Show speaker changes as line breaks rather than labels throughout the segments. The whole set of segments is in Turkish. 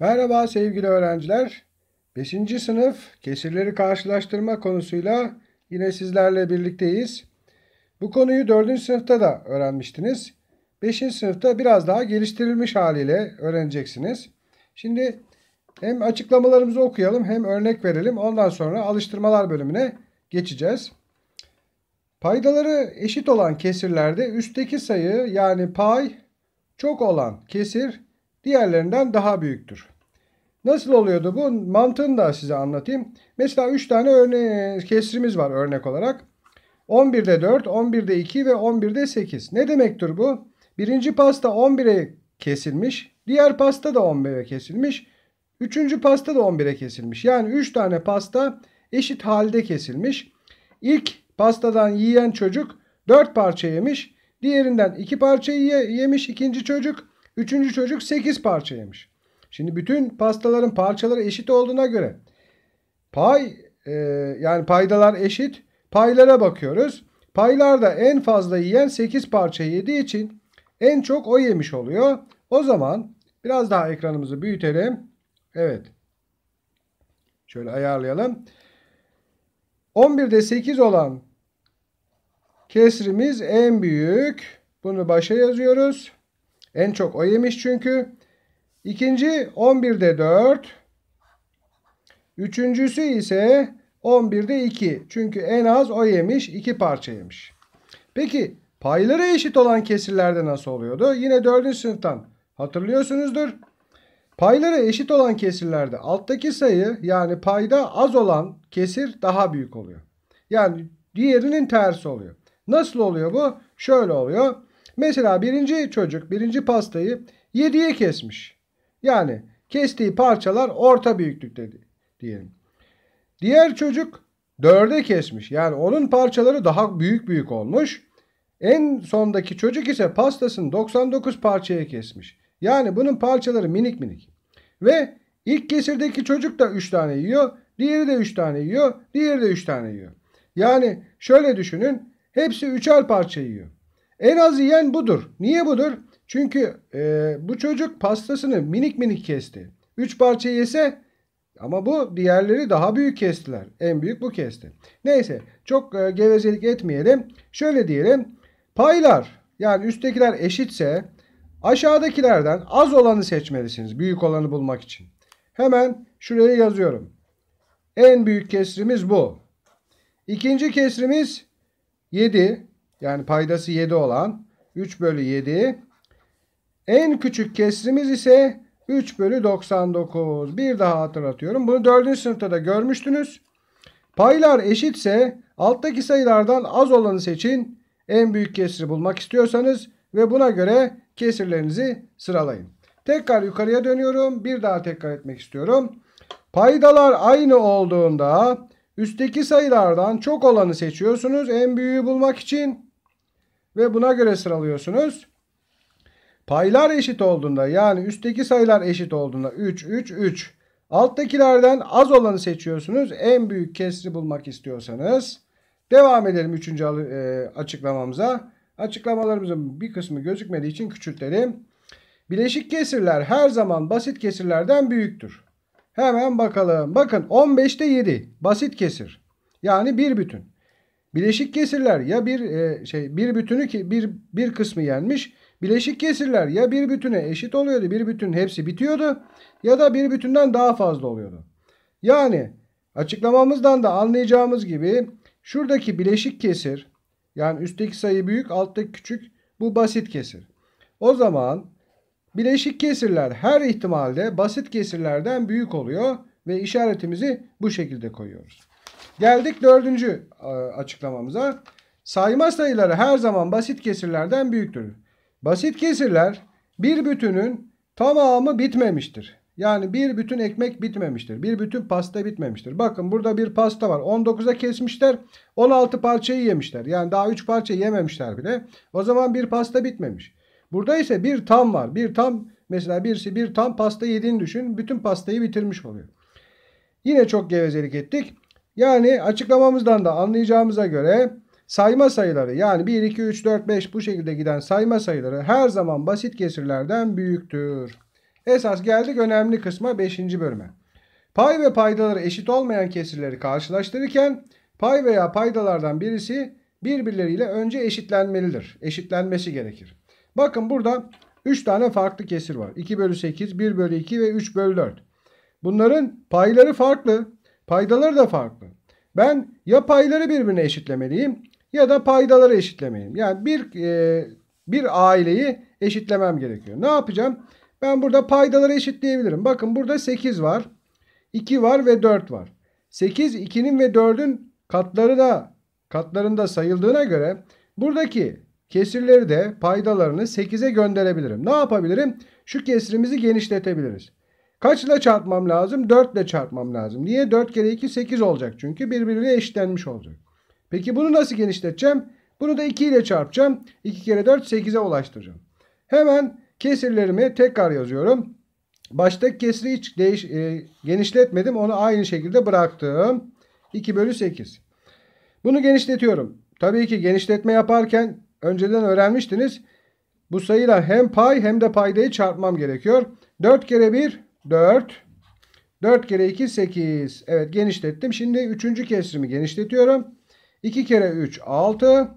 Merhaba sevgili öğrenciler. 5. sınıf kesirleri karşılaştırma konusuyla yine sizlerle birlikteyiz. Bu konuyu 4. sınıfta da öğrenmiştiniz. 5. sınıfta biraz daha geliştirilmiş haliyle öğreneceksiniz. Şimdi hem açıklamalarımızı okuyalım hem örnek verelim. Ondan sonra alıştırmalar bölümüne geçeceğiz. Paydaları eşit olan kesirlerde üstteki sayı yani pay çok olan kesir diğerlerinden daha büyüktür. Nasıl oluyordu bu? Mantığını da size anlatayım. Mesela 3 tane örne kesrimiz var örnek olarak. 11'de 4, 11'de 2 ve 11'de 8. Ne demektir bu? Birinci pasta 11'e kesilmiş. Diğer pasta da 11'e kesilmiş. Üçüncü pasta da 11'e kesilmiş. Yani 3 tane pasta eşit halde kesilmiş. İlk pastadan yiyen çocuk 4 parça yemiş. Diğerinden 2 parça yemiş ikinci çocuk. Üçüncü çocuk 8 parça yemiş. Şimdi bütün pastaların parçaları eşit olduğuna göre pay e, yani paydalar eşit. Paylara bakıyoruz. Paylarda en fazla yiyen 8 parça yediği için en çok o yemiş oluyor. O zaman biraz daha ekranımızı büyütelim. Evet. Şöyle ayarlayalım. 11'de 8 olan kesrimiz en büyük. Bunu başa yazıyoruz. En çok o yemiş çünkü. İkinci 11'de 4. Üçüncüsü ise 11'de 2. Çünkü en az o yemiş 2 parça yemiş. Peki payları eşit olan kesirlerde nasıl oluyordu? Yine 4. sınıftan hatırlıyorsunuzdur. Payları eşit olan kesirlerde alttaki sayı yani payda az olan kesir daha büyük oluyor. Yani diğerinin tersi oluyor. Nasıl oluyor bu? Şöyle oluyor. Mesela birinci çocuk birinci pastayı 7'ye kesmiş. Yani kestiği parçalar orta büyüklükte diyelim. Diğer çocuk 4'e kesmiş. Yani onun parçaları daha büyük büyük olmuş. En sondaki çocuk ise pastasını 99 parçaya kesmiş. Yani bunun parçaları minik minik. Ve ilk kesirdeki çocuk da 3 tane yiyor. Diğeri de 3 tane yiyor. Diğeri de 3 tane yiyor. Yani şöyle düşünün. Hepsi üçer parça yiyor. En az yiyen budur. Niye budur? Çünkü e, bu çocuk pastasını minik minik kesti. Üç parça yese ama bu diğerleri daha büyük kestiler. En büyük bu kesti. Neyse çok e, gevezelik etmeyelim. Şöyle diyelim. Paylar yani üsttekiler eşitse aşağıdakilerden az olanı seçmelisiniz. Büyük olanı bulmak için. Hemen şuraya yazıyorum. En büyük kesrimiz bu. İkinci kesrimiz 7 yani paydası 7 olan 3 bölü 7. En küçük kesrimiz ise 3 bölü 99. Bir daha hatırlatıyorum. Bunu 4. sınıfta da görmüştünüz. Paylar eşitse alttaki sayılardan az olanı seçin. En büyük kesri bulmak istiyorsanız ve buna göre kesirlerinizi sıralayın. Tekrar yukarıya dönüyorum. Bir daha tekrar etmek istiyorum. Paydalar aynı olduğunda üstteki sayılardan çok olanı seçiyorsunuz en büyüğü bulmak için ve buna göre sıralıyorsunuz. Paylar eşit olduğunda yani üstteki sayılar eşit olduğunda 3, 3, 3. Alttakilerden az olanı seçiyorsunuz. En büyük kesri bulmak istiyorsanız. Devam edelim 3. E, açıklamamıza. Açıklamalarımızın bir kısmı gözükmediği için küçültelim. Bileşik kesirler her zaman basit kesirlerden büyüktür. Hemen bakalım. Bakın 15'te 7 basit kesir. Yani bir bütün. Bileşik kesirler ya bir e, şey bir bütünü ki bir bir kısmı yenmiş. Bileşik kesirler ya bir bütüne eşit oluyordu. Bir bütün hepsi bitiyordu ya da bir bütünden daha fazla oluyordu. Yani açıklamamızdan da anlayacağımız gibi şuradaki bileşik kesir yani üstteki sayı büyük alttaki küçük bu basit kesir. O zaman bileşik kesirler her ihtimalde basit kesirlerden büyük oluyor ve işaretimizi bu şekilde koyuyoruz. Geldik dördüncü e, açıklamamıza. Sayma sayıları her zaman basit kesirlerden büyüktür. Basit kesirler bir bütünün tamamı bitmemiştir. Yani bir bütün ekmek bitmemiştir. Bir bütün pasta bitmemiştir. Bakın burada bir pasta var. 19'a kesmişler. 16 parçayı yemişler. Yani daha 3 parça yememişler bile. O zaman bir pasta bitmemiş. Burada ise bir tam var. Bir tam mesela birisi bir tam pasta yediğini düşün. Bütün pastayı bitirmiş oluyor. Yine çok gevezelik ettik. Yani açıklamamızdan da anlayacağımıza göre sayma sayıları yani 1, 2, 3, 4, 5 bu şekilde giden sayma sayıları her zaman basit kesirlerden büyüktür. Esas geldik önemli kısma 5. bölüme. Pay ve paydaları eşit olmayan kesirleri karşılaştırırken pay veya paydalardan birisi birbirleriyle önce eşitlenmelidir. Eşitlenmesi gerekir. Bakın burada 3 tane farklı kesir var. 2 bölü 8, 1 bölü 2 ve 3 bölü 4. Bunların payları farklı. Paydaları da farklı. Ben ya payları birbirine eşitlemeliyim ya da paydaları eşitlemeliyim. Yani bir e, bir aileyi eşitlemem gerekiyor. Ne yapacağım? Ben burada paydaları eşitleyebilirim. Bakın burada 8 var. 2 var ve 4 var. 8, 2'nin ve 4'ün katları da katlarında sayıldığına göre buradaki kesirleri de paydalarını 8'e gönderebilirim. Ne yapabilirim? Şu kesrimizi genişletebiliriz. Kaç ile çarpmam lazım? 4 ile çarpmam lazım. Niye? 4 kere 2 8 olacak çünkü birbirine eşitlenmiş olacak. Peki bunu nasıl genişleteceğim? Bunu da 2 ile çarpacağım. 2 kere 4 8'e ulaştıracağım. Hemen kesirlerimi tekrar yazıyorum. Baştaki kesri hiç değiş, e, genişletmedim. Onu aynı şekilde bıraktım. 2 bölü 8. Bunu genişletiyorum. Tabii ki genişletme yaparken önceden öğrenmiştiniz. Bu sayıyla hem pay hem de paydayı çarpmam gerekiyor. 4 kere 1 4. 4 kere 2 8. Evet genişlettim. Şimdi 3. kesrimi genişletiyorum. 2 kere 3 6.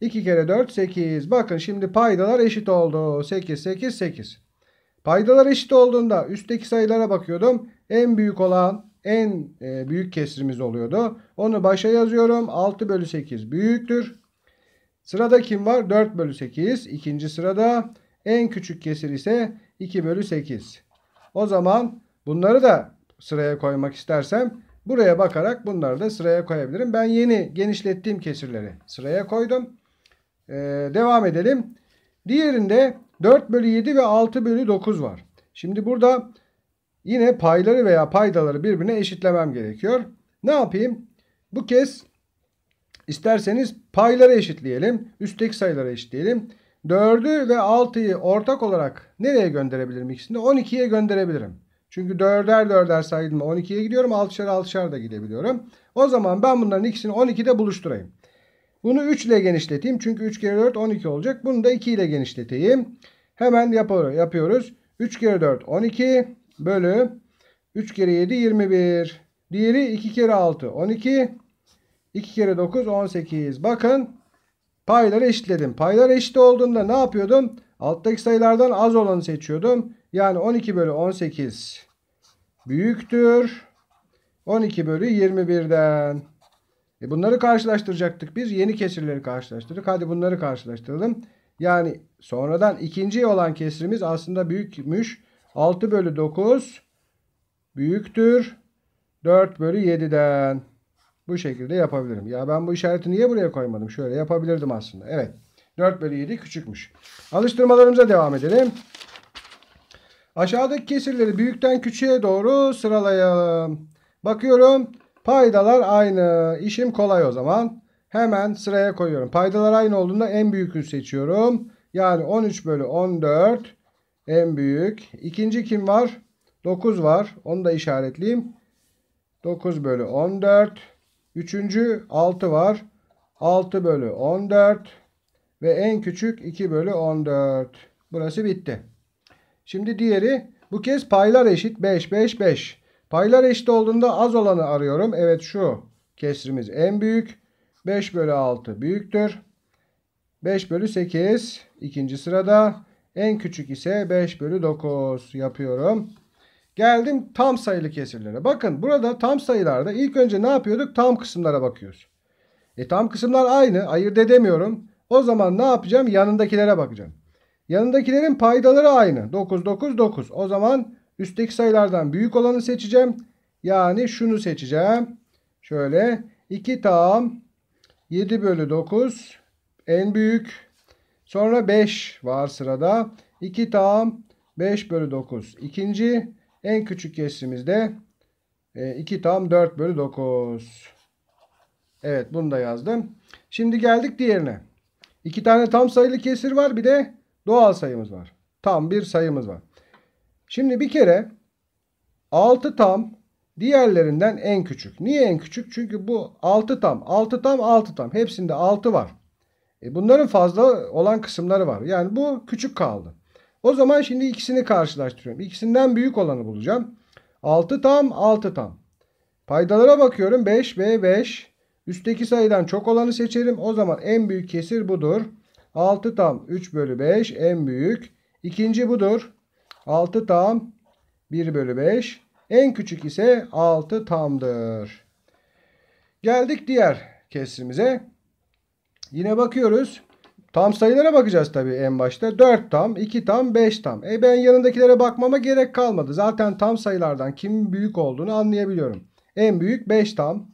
2 kere 4 8. Bakın şimdi paydalar eşit oldu. 8 8 8. Paydalar eşit olduğunda üstteki sayılara bakıyordum. En büyük olan en e, büyük kesrimiz oluyordu. Onu başa yazıyorum. 6 bölü 8 büyüktür. Sırada kim var? 4 bölü 8. İkinci sırada en küçük kesir ise 2 bölü 8. O zaman bunları da sıraya koymak istersem buraya bakarak bunları da sıraya koyabilirim. Ben yeni genişlettiğim kesirleri sıraya koydum. Ee, devam edelim. Diğerinde 4 bölü 7 ve 6 bölü 9 var. Şimdi burada yine payları veya paydaları birbirine eşitlemem gerekiyor. Ne yapayım? Bu kez isterseniz payları eşitleyelim. Üstteki sayıları eşitleyelim. 4'ü ve 6'yı ortak olarak nereye gönderebilirim ikisini? 12'ye gönderebilirim. Çünkü 4'er 4'er saydım 12'ye gidiyorum. 6'şer 6'şer da gidebiliyorum. O zaman ben bunların ikisini 12'de buluşturayım. Bunu 3 ile genişleteyim. Çünkü 3 kere 4 12 olacak. Bunu da 2 ile genişleteyim. Hemen yapıyoruz. 3 kere 4 12 bölü 3 kere 7 21. Diğeri 2 kere 6 12. 2 kere 9 18. Bakın Payları eşitledim. Paylar eşit olduğunda ne yapıyordum? Alttaki sayılardan az olanı seçiyordum. Yani 12 bölü 18 büyüktür. 12 bölü 21'den. E bunları karşılaştıracaktık biz. Yeni kesirleri karşılaştırdık. Hadi bunları karşılaştıralım. Yani sonradan ikinci olan kesirimiz aslında büyükmüş. 6 bölü 9 büyüktür. 4 bölü 7'den. Bu şekilde yapabilirim. Ya ben bu işareti niye buraya koymadım? Şöyle yapabilirdim aslında. Evet. 4 bölü 7 küçükmüş. Alıştırmalarımıza devam edelim. Aşağıdaki kesirleri büyükten küçüğe doğru sıralayalım. Bakıyorum. Paydalar aynı. İşim kolay o zaman. Hemen sıraya koyuyorum. Paydalar aynı olduğunda en büyükünü seçiyorum. Yani 13 bölü 14 en büyük. İkinci kim var? 9 var. Onu da işaretleyeyim. 9 bölü 14. Üçüncü 6 var. 6 bölü 14 ve en küçük 2 bölü 14. Burası bitti. Şimdi diğeri bu kez paylar eşit 5 5 5. Paylar eşit olduğunda az olanı arıyorum. Evet şu kesrimiz en büyük. 5 bölü 6 büyüktür. 5 bölü 8 ikinci sırada. En küçük ise 5 bölü 9 yapıyorum. Geldim tam sayılı kesirlere. Bakın burada tam sayılarda ilk önce ne yapıyorduk? Tam kısımlara bakıyoruz. E tam kısımlar aynı. Ayırt edemiyorum. O zaman ne yapacağım? Yanındakilere bakacağım. Yanındakilerin paydaları aynı. 9, 9, 9. O zaman üstteki sayılardan büyük olanı seçeceğim. Yani şunu seçeceğim. Şöyle 2 tam 7 bölü 9 en büyük. Sonra 5 var sırada. 2 tam 5 bölü 9 ikinci. En küçük kesimizde 2 e, tam 4 bölü 9. Evet bunu da yazdım. Şimdi geldik diğerine. İki tane tam sayılı kesir var. Bir de doğal sayımız var. Tam bir sayımız var. Şimdi bir kere 6 tam diğerlerinden en küçük. Niye en küçük? Çünkü bu 6 tam. 6 tam 6 tam. Hepsinde 6 var. E bunların fazla olan kısımları var. Yani bu küçük kaldı. O zaman şimdi ikisini karşılaştırıyorum. İkisinden büyük olanı bulacağım. 6 tam 6 tam. Paydalara bakıyorum. 5 ve 5. Üstteki sayıdan çok olanı seçerim. O zaman en büyük kesir budur. 6 tam 3 bölü 5 en büyük. İkinci budur. 6 tam 1 bölü 5. En küçük ise 6 tamdır. Geldik diğer kesrimize. Yine bakıyoruz. Tam sayılara bakacağız tabii en başta. 4 tam, 2 tam, 5 tam. E ben yanındakilere bakmama gerek kalmadı. Zaten tam sayılardan kimin büyük olduğunu anlayabiliyorum. En büyük 5 tam.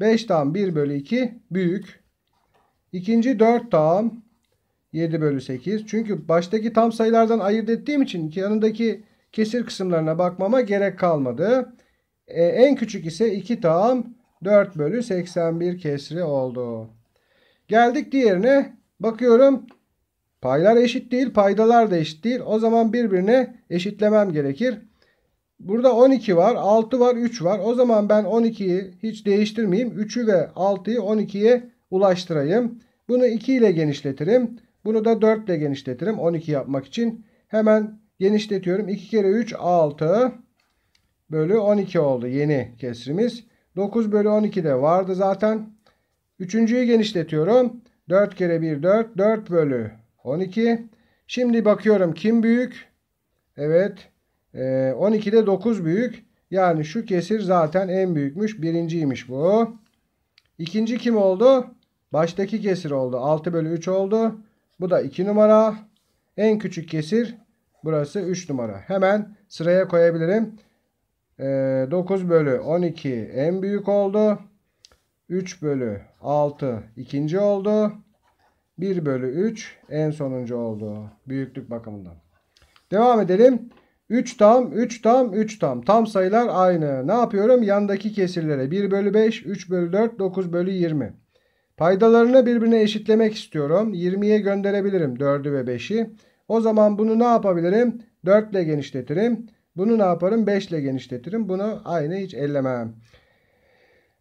5 tam 1 bölü 2 büyük. İkinci 4 tam 7 bölü 8. Çünkü baştaki tam sayılardan ayırt ettiğim için yanındaki kesir kısımlarına bakmama gerek kalmadı. E, en küçük ise 2 tam 4 bölü 81 kesri oldu. Geldik diğerine. Bakıyorum paylar eşit değil paydalar da eşit değil. O zaman birbirine eşitlemem gerekir. Burada 12 var 6 var 3 var. O zaman ben 12'yi hiç değiştirmeyeyim. 3'ü ve 6'yı 12'ye ulaştırayım. Bunu 2 ile genişletirim. Bunu da 4 ile genişletirim 12 yapmak için. Hemen genişletiyorum. 2 kere 3 6 bölü 12 oldu yeni kesrimiz. 9 bölü 12 de vardı zaten. Üçüncüyü genişletiyorum. 4 kere 1 4. 4 bölü 12. Şimdi bakıyorum kim büyük? Evet. 12'de e, 9 büyük. Yani şu kesir zaten en büyükmüş. Birinciymiş bu. İkinci kim oldu? Baştaki kesir oldu. 6 bölü 3 oldu. Bu da 2 numara. En küçük kesir burası 3 numara. Hemen sıraya koyabilirim. 9 e, bölü 12 en büyük oldu. 3 bölü 6 ikinci oldu. 1 bölü 3 en sonuncu oldu. Büyüklük bakımından. Devam edelim. 3 tam, 3 tam, 3 tam. Tam sayılar aynı. Ne yapıyorum? Yandaki kesirlere 1 bölü 5, 3 bölü 4, 9 bölü 20. Paydalarını birbirine eşitlemek istiyorum. 20'ye gönderebilirim 4'ü ve 5'i. O zaman bunu ne yapabilirim? 4 ile genişletirim. Bunu ne yaparım? 5 ile genişletirim. Bunu aynı hiç ellemem.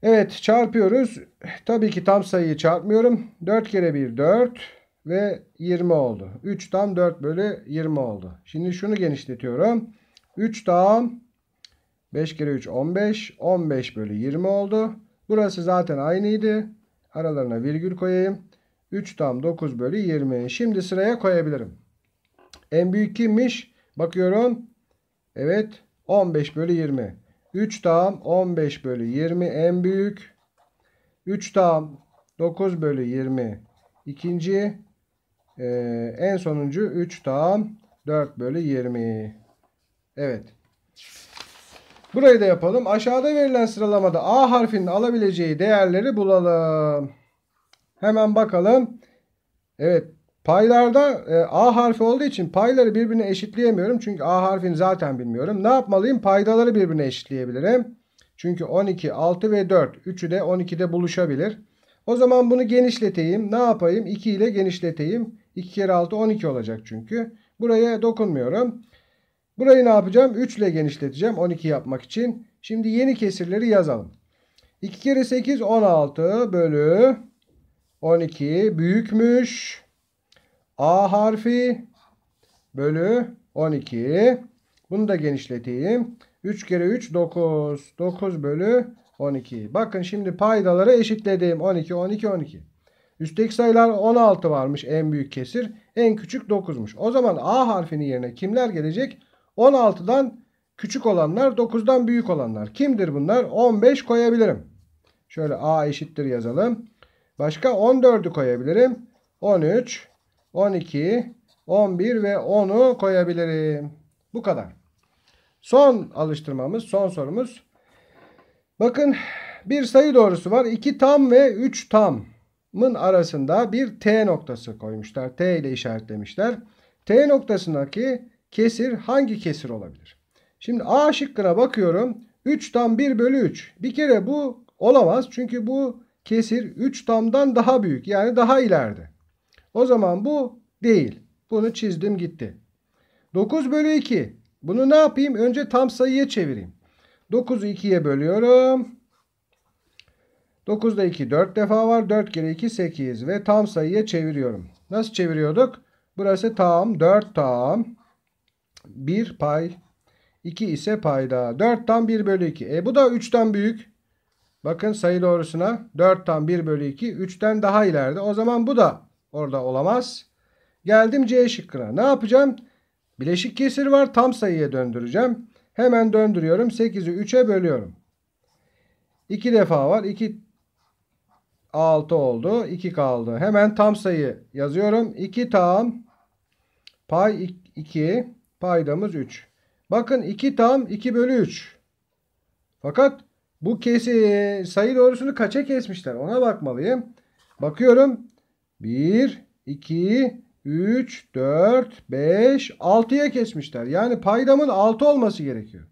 Evet çarpıyoruz. Tabii ki tam sayıyı çarpmıyorum. 4 kere 1 4 ve 20 oldu. 3 tam 4 bölü 20 oldu. Şimdi şunu genişletiyorum. 3 tam 5 kere 3 15. 15 bölü 20 oldu. Burası zaten aynıydı. Aralarına virgül koyayım. 3 tam 9 bölü 20. Şimdi sıraya koyabilirim. En büyük kimmiş? Bakıyorum. Evet 15 bölü 20. 3 tam 15 bölü 20 en büyük. 3 tam 9 bölü 20 ikinci. Ee, en sonuncu 3 tam 4 bölü 20. Evet. Burayı da yapalım. Aşağıda verilen sıralamada A harfinin alabileceği değerleri bulalım. Hemen bakalım. Evet. Paylarda e, A harfi olduğu için payları birbirine eşitleyemiyorum. Çünkü A harfini zaten bilmiyorum. Ne yapmalıyım? Paydaları birbirine eşitleyebilirim. Çünkü 12, 6 ve 4. Üçü de 12'de buluşabilir. O zaman bunu genişleteyim. Ne yapayım? 2 ile genişleteyim. 2 kere 6 12 olacak çünkü. Buraya dokunmuyorum. Burayı ne yapacağım? 3 ile genişleteceğim 12 yapmak için. Şimdi yeni kesirleri yazalım. 2 kere 8 16 bölü 12 büyükmüş. A harfi bölü 12. Bunu da genişleteyim. 3 kere 3 9. 9 bölü 12. Bakın şimdi paydaları eşitledim. 12, 12, 12. Üstteki sayılar 16 varmış en büyük kesir. En küçük 9'muş. O zaman A harfinin yerine kimler gelecek? 16'dan küçük olanlar 9'dan büyük olanlar. Kimdir bunlar? 15 koyabilirim. Şöyle A eşittir yazalım. Başka 14'ü koyabilirim. 13, 12, 11 ve 10'u koyabilirim. Bu kadar. Son alıştırmamız, son sorumuz. Bakın bir sayı doğrusu var. 2 tam ve 3 tamın arasında bir T noktası koymuşlar. T ile işaretlemişler. T noktasındaki kesir hangi kesir olabilir? Şimdi A şıkkına bakıyorum. 3 tam 1 bölü 3. Bir kere bu olamaz. Çünkü bu kesir 3 tamdan daha büyük. Yani daha ileride. O zaman bu değil. Bunu çizdim gitti. 9 bölü 2. Bunu ne yapayım? Önce tam sayıya çevireyim. 9'u 2'ye bölüyorum. 9'da 2 4 defa var. 4 kere 2 8 ve tam sayıya çeviriyorum. Nasıl çeviriyorduk? Burası tam 4 tam 1 pay 2 ise payda. 4 tam 1 bölü 2. E bu da 3'ten büyük. Bakın sayı doğrusuna 4 tam 1 bölü 2 3'ten daha ileride. O zaman bu da Orada olamaz. Geldim C şıkkına. Ne yapacağım? Bileşik kesir var. Tam sayıya döndüreceğim. Hemen döndürüyorum. 8'i 3'e bölüyorum. 2 defa var. 2 6 oldu. 2 kaldı. Hemen tam sayı yazıyorum. 2 tam pay 2 paydamız 3. Bakın 2 tam 2 bölü 3. Fakat bu kesi sayı doğrusunu kaça kesmişler? Ona bakmalıyım. Bakıyorum. 1, 2, 3, 4, 5, 6'ya kesmişler. Yani paydamın 6 olması gerekiyor.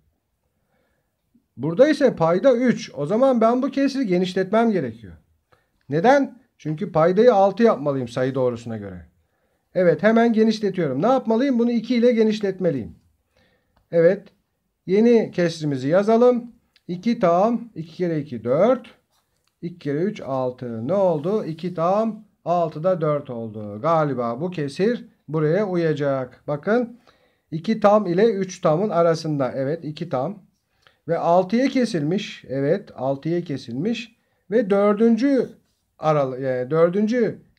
Burada ise payda 3. O zaman ben bu kesiri genişletmem gerekiyor. Neden? Çünkü paydayı 6 yapmalıyım sayı doğrusuna göre. Evet hemen genişletiyorum. Ne yapmalıyım? Bunu 2 ile genişletmeliyim. Evet. Yeni kesrimizi yazalım. 2 tam 2 kere 2 4. 2 kere 3 6. Ne oldu? 2 tam 6'da 4 oldu. Galiba bu kesir buraya uyacak. Bakın 2 tam ile 3 tamın arasında. Evet 2 tam. Ve 6'ya kesilmiş. Evet 6'ya kesilmiş. Ve 4. aral e, 4.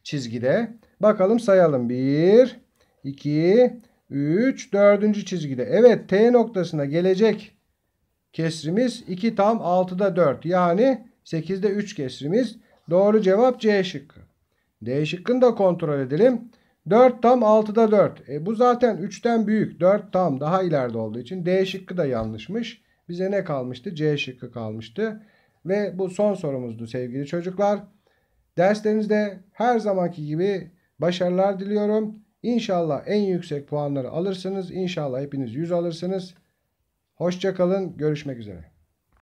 çizgide. Bakalım sayalım. 1, 2, 3, 4. çizgide. Evet T noktasına gelecek kesrimiz 2 tam 6'da 4. Yani 8'de 3 kesrimiz. Doğru cevap C şıkkı. D şıkkını da kontrol edelim. 4 tam 6'da 4. E, bu zaten 3'ten büyük. 4 tam daha ileride olduğu için D şıkkı da yanlışmış. Bize ne kalmıştı? C şıkkı kalmıştı. Ve bu son sorumuzdu sevgili çocuklar. Derslerinizde her zamanki gibi başarılar diliyorum. İnşallah en yüksek puanları alırsınız. İnşallah hepiniz 100 alırsınız. Hoşçakalın. Görüşmek üzere.